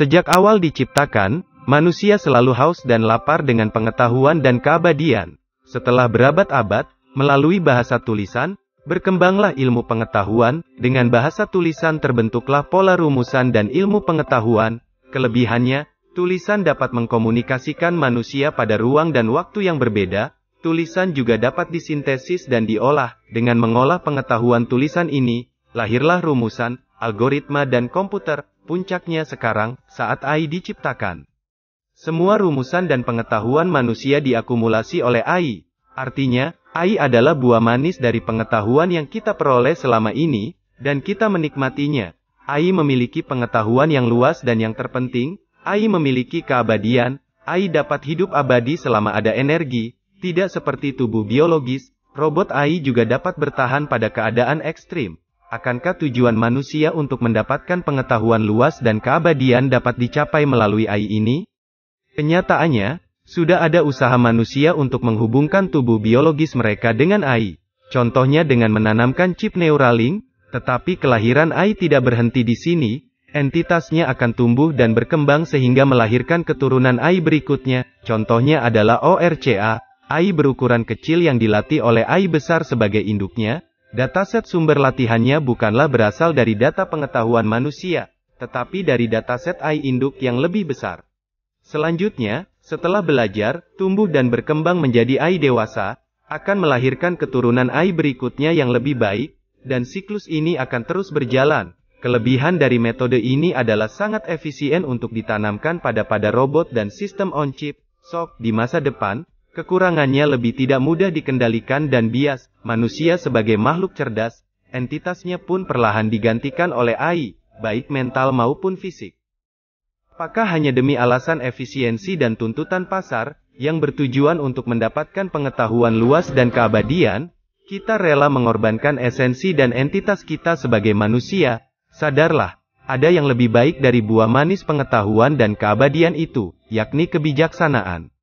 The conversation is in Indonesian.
Sejak awal diciptakan, manusia selalu haus dan lapar dengan pengetahuan dan keabadian. Setelah berabad-abad, melalui bahasa tulisan, berkembanglah ilmu pengetahuan, dengan bahasa tulisan terbentuklah pola rumusan dan ilmu pengetahuan, kelebihannya, tulisan dapat mengkomunikasikan manusia pada ruang dan waktu yang berbeda, tulisan juga dapat disintesis dan diolah, dengan mengolah pengetahuan tulisan ini, lahirlah rumusan, algoritma dan komputer, puncaknya sekarang, saat AI diciptakan. Semua rumusan dan pengetahuan manusia diakumulasi oleh AI. Artinya, AI adalah buah manis dari pengetahuan yang kita peroleh selama ini, dan kita menikmatinya. AI memiliki pengetahuan yang luas dan yang terpenting, AI memiliki keabadian, AI dapat hidup abadi selama ada energi, tidak seperti tubuh biologis, robot AI juga dapat bertahan pada keadaan ekstrim. Akankah tujuan manusia untuk mendapatkan pengetahuan luas dan keabadian dapat dicapai melalui AI ini? Kenyataannya, sudah ada usaha manusia untuk menghubungkan tubuh biologis mereka dengan AI. Contohnya dengan menanamkan chip Neuralink, tetapi kelahiran AI tidak berhenti di sini, entitasnya akan tumbuh dan berkembang sehingga melahirkan keturunan AI berikutnya, contohnya adalah ORCA, AI berukuran kecil yang dilatih oleh AI besar sebagai induknya, Dataset sumber latihannya bukanlah berasal dari data pengetahuan manusia, tetapi dari dataset AI induk yang lebih besar. Selanjutnya, setelah belajar, tumbuh dan berkembang menjadi AI dewasa, akan melahirkan keturunan AI berikutnya yang lebih baik, dan siklus ini akan terus berjalan. Kelebihan dari metode ini adalah sangat efisien untuk ditanamkan pada pada robot dan sistem on-chip, SOC, di masa depan, Kekurangannya lebih tidak mudah dikendalikan dan bias, manusia sebagai makhluk cerdas, entitasnya pun perlahan digantikan oleh AI, baik mental maupun fisik. Apakah hanya demi alasan efisiensi dan tuntutan pasar, yang bertujuan untuk mendapatkan pengetahuan luas dan keabadian, kita rela mengorbankan esensi dan entitas kita sebagai manusia, sadarlah, ada yang lebih baik dari buah manis pengetahuan dan keabadian itu, yakni kebijaksanaan.